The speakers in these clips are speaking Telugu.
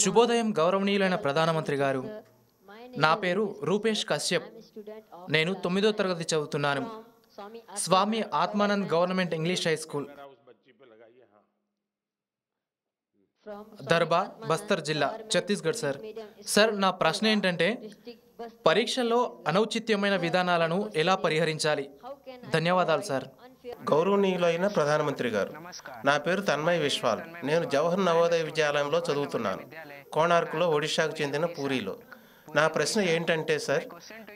శుభోదయం గౌరవనీయులైన ప్రధానమంత్రి గారు నా పేరు రూపేష్ కశ్యప్ నేను తొమ్మిదో తరగతి చదువుతున్నాను Swami Atmanand government English high school Darbar Bastar జిల్లా ఛత్తీస్గఢ్ సార్ సార్ నా ప్రశ్న ఏంటంటే పరీక్షల్లో అనౌచిత్యమైన విధానాలను ఎలా పరిహరించాలి ధన్యవాదాలు సార్ గౌరవనీయులైన ప్రధానమంత్రి గారు నా పేరు తన్మయ్ విశ్వాల్ నేను జవహర్ నవోదయ విద్యాలయంలో చదువుతున్నాను కోణార్కులో ఒడిశాకు చెందిన పూరిలో నా ప్రశ్న ఏంటంటే సార్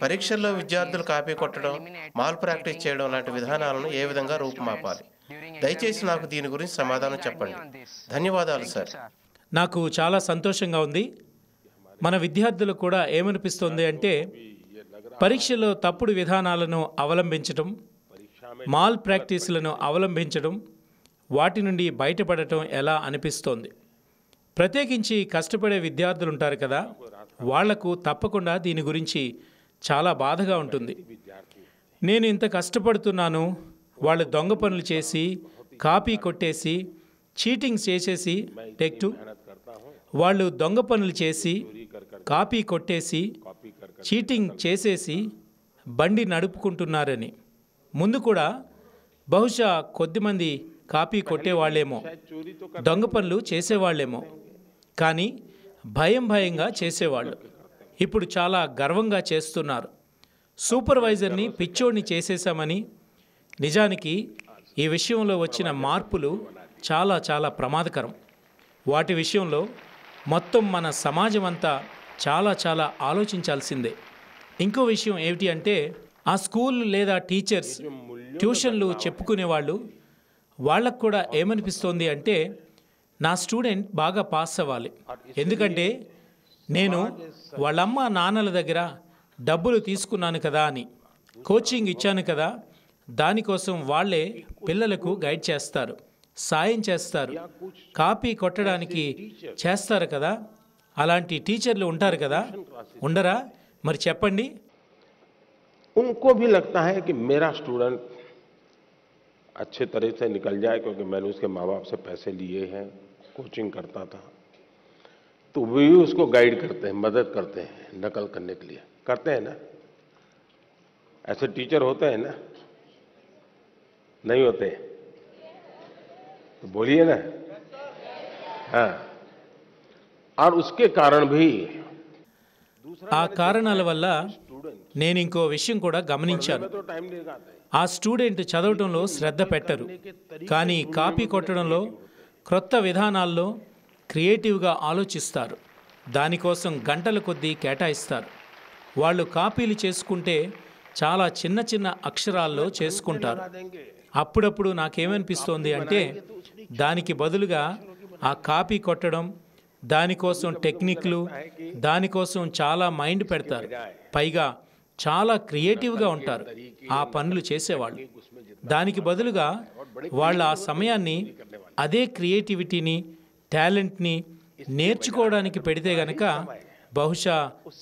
పరీక్షల్లో విద్యార్థులు కాపీ కొట్టడం మాల్ ప్రాక్టీస్ చేయడం లాంటి విధానాలను ఏ విధంగా రూపుమాపాలి దయచేసి నాకు దీని గురించి సమాధానం చెప్పండి ధన్యవాదాలు సార్ నాకు చాలా సంతోషంగా ఉంది మన విద్యార్థులకు కూడా ఏమనిపిస్తుంది అంటే పరీక్షలో తప్పుడు విధానాలను అవలంబించడం మాల్ ప్రాక్టీసులను అవలంబించడం వాటి నుండి బయటపడటం ఎలా అనిపిస్తోంది ప్రత్యేకించి కష్టపడే విద్యార్థులు ఉంటారు కదా వాళ్లకు తప్పకుండా దీని గురించి చాలా బాధగా ఉంటుంది నేను ఇంత కష్టపడుతున్నాను వాళ్ళు దొంగ పనులు చేసి కాపీ కొట్టేసి చీటింగ్ చేసేసి టెక్ టు వాళ్ళు దొంగ పనులు చేసి కాపీ కొట్టేసి చీటింగ్ చేసేసి బండి నడుపుకుంటున్నారని ముందు కూడా బహుశా కొద్దిమంది కాపీ కొట్టేవాళ్ళేమో దొంగ పనులు చేసేవాళ్ళేమో కానీ భయం భయంగా చేసేవాళ్ళు ఇప్పుడు చాలా గర్వంగా చేస్తున్నారు సూపర్వైజర్ని పిచ్చోడిని చేసేసామని నిజానికి ఈ విషయంలో వచ్చిన మార్పులు చాలా చాలా ప్రమాదకరం వాటి విషయంలో మొత్తం మన సమాజం అంతా చాలా చాలా ఆలోచించాల్సిందే ఇంకో విషయం ఏమిటి అంటే ఆ స్కూల్ లేదా టీచర్స్ ట్యూషన్లు చెప్పుకునేవాళ్ళు వాళ్ళకు కూడా ఏమనిపిస్తోంది అంటే నా స్టూడెంట్ బాగా పాస్ అవ్వాలి ఎందుకంటే నేను వాళ్ళమ్మ నాన్నల దగ్గర డబ్బులు తీసుకున్నాను కదా అని కోచింగ్ ఇచ్చాను కదా దానికోసం వాళ్ళే పిల్లలకు గైడ్ చేస్తారు సాయం చేస్తారు కాపీ కొట్టడానికి చేస్తారు కదా అలాంటి టీచర్లు ఉంటారు కదా ఉండరా మరి చెప్పండి उनको भी लगता है कि मेरा स्टूडेंट अच्छे तरह से निकल जाए क्योंकि मैंने उसके माँ बाप से पैसे लिए हैं कोचिंग करता था तो वे भी उसको गाइड करते हैं मदद करते हैं नकल करने के लिए करते हैं ना ऐसे टीचर होते हैं ना नहीं होते तो बोलिए ना हाँ और उसके कारण भी आ कारण वाला నేను ఇంకో విషయం కూడా గమనించాను ఆ స్టూడెంట్ చదవటంలో శ్రద్ధ పెట్టరు కానీ కాపీ కొట్టడంలో క్రొత్త విధానాల్లో క్రియేటివ్గా ఆలోచిస్తారు దానికోసం గంటల కొద్దీ కేటాయిస్తారు వాళ్ళు కాపీలు చేసుకుంటే చాలా చిన్న చిన్న అక్షరాల్లో చేసుకుంటారు అప్పుడప్పుడు నాకేమనిపిస్తోంది అంటే దానికి బదులుగా ఆ కాపీ కొట్టడం దానికోసం టెక్నిక్లు దానికోసం చాలా మైండ్ పెడతారు పైగా చాలా క్రియేటివ్గా ఉంటారు ఆ పనులు చేసేవాళ్ళు దానికి బదులుగా వాళ్ళ ఆ సమయాన్ని అదే క్రియేటివిటీని టాలెంట్ని నేర్చుకోవడానికి పెడితే గనక బహుశా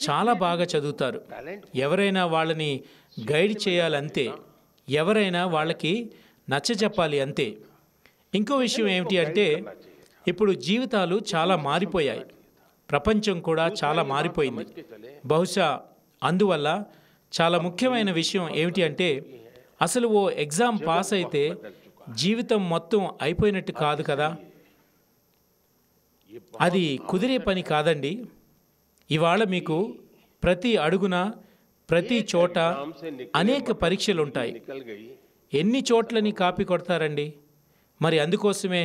చాలా బాగా చదువుతారు ఎవరైనా వాళ్ళని గైడ్ చేయాలి అంతే ఎవరైనా వాళ్ళకి నచ్చ చెప్పాలి అంతే ఇంకో విషయం ఏమిటి అంటే ఇప్పుడు జీవితాలు చాలా మారిపోయాయి ప్రపంచం కూడా చాలా మారిపోయింది బహుశా అందువల్ల చాలా ముఖ్యమైన విషయం ఏమిటి అంటే అసలు ఓ ఎగ్జామ్ పాస్ అయితే జీవితం మొత్తం అయిపోయినట్టు కాదు కదా అది కుదిరే పని కాదండి ఇవాళ మీకు ప్రతి అడుగున ప్రతి చోట అనేక పరీక్షలుంటాయి ఎన్ని చోట్లని కాపీ కొడతారండి మరి అందుకోసమే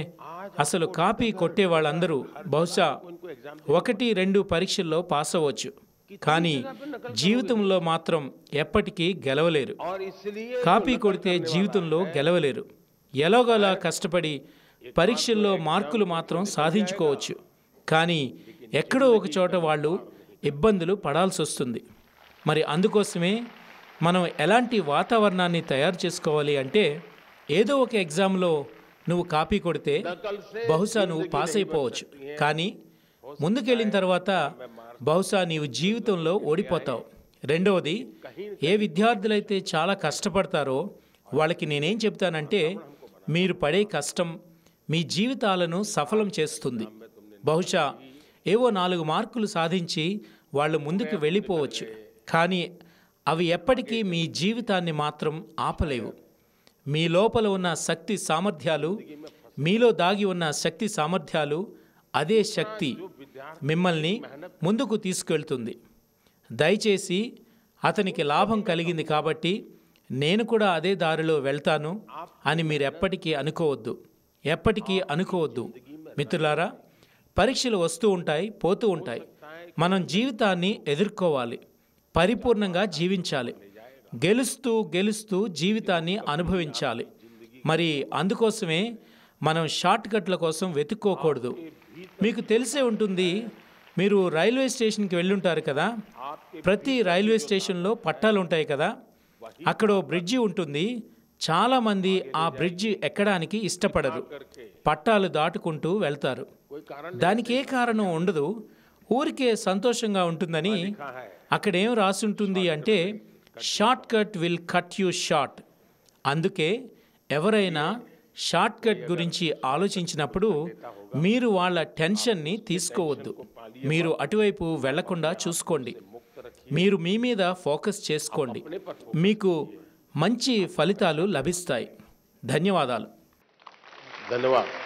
అసలు కాపీ కొట్టే వాళ్ళందరూ బహుశా ఒకటి రెండు పరీక్షల్లో పాస్ అవ్వచ్చు కానీ జీవితంలో మాత్రం ఎప్పటికీ గెలవలేరు కాపీ కొడితే జీవితంలో గెలవలేరు ఎలాగోలా కష్టపడి పరీక్షల్లో మార్కులు మాత్రం సాధించుకోవచ్చు కానీ ఎక్కడో ఒక చోట వాళ్ళు ఇబ్బందులు పడాల్సి వస్తుంది మరి అందుకోసమే మనం ఎలాంటి వాతావరణాన్ని తయారు చేసుకోవాలి అంటే ఏదో ఒక ఎగ్జామ్లో నువ్వు కాపీ కొడితే బహుశా నువ్వు పాస్ అయిపోవచ్చు కానీ ముందుకెళ్ళిన తర్వాత బహుశా నీవు జీవితంలో ఓడిపోతావు రెండవది ఏ విద్యార్థులైతే చాలా కష్టపడతారో వాళ్ళకి నేనేం చెప్తానంటే మీరు పడే కష్టం మీ జీవితాలను సఫలం చేస్తుంది బహుశా ఏవో నాలుగు మార్కులు సాధించి వాళ్ళు ముందుకు వెళ్ళిపోవచ్చు కానీ అవి ఎప్పటికీ మీ జీవితాన్ని మాత్రం ఆపలేవు మీ లోపల ఉన్న శక్తి సామర్థ్యాలు మీలో దాగి ఉన్న శక్తి సామర్థ్యాలు అదే శక్తి మిమ్మల్ని ముందుకు తీసుకెళ్తుంది దయచేసి అతనికి లాభం కలిగింది కాబట్టి నేను కూడా అదే దారిలో వెళ్తాను అని మీరు ఎప్పటికీ అనుకోవద్దు ఎప్పటికీ అనుకోవద్దు మిత్రులారా పరీక్షలు వస్తూ ఉంటాయి పోతూ ఉంటాయి మనం జీవితాన్ని ఎదుర్కోవాలి పరిపూర్ణంగా జీవించాలి గెలుస్తూ గెలుస్తూ జీవితాన్ని అనుభవించాలి మరి అందుకోసమే మనం షార్ట్ కట్ల కోసం వెతుక్కోకూడదు మీకు తెలిసే ఉంటుంది మీరు రైల్వే స్టేషన్కి వెళ్ళుంటారు కదా ప్రతి రైల్వే స్టేషన్లో పట్టాలు ఉంటాయి కదా అక్కడ బ్రిడ్జి ఉంటుంది చాలామంది ఆ బ్రిడ్జి ఎక్కడానికి ఇష్టపడరు పట్టాలు దాటుకుంటూ వెళ్తారు దానికి ఏ కారణం ఉండదు ఊరికే సంతోషంగా ఉంటుందని అక్కడేం రాసి ఉంటుంది అంటే shortcut will cut you short అందుకే ఎవరైనా షార్ట్ కట్ గురించి ఆలోచించినప్పుడు మీరు వాళ్ళ టెన్షన్ని తీసుకోవద్దు మీరు అటువైపు వెళ్లకుండా చూసుకోండి మీరు మీ మీద ఫోకస్ చేసుకోండి మీకు మంచి ఫలితాలు లభిస్తాయి ధన్యవాదాలు ధన్యవాదాలు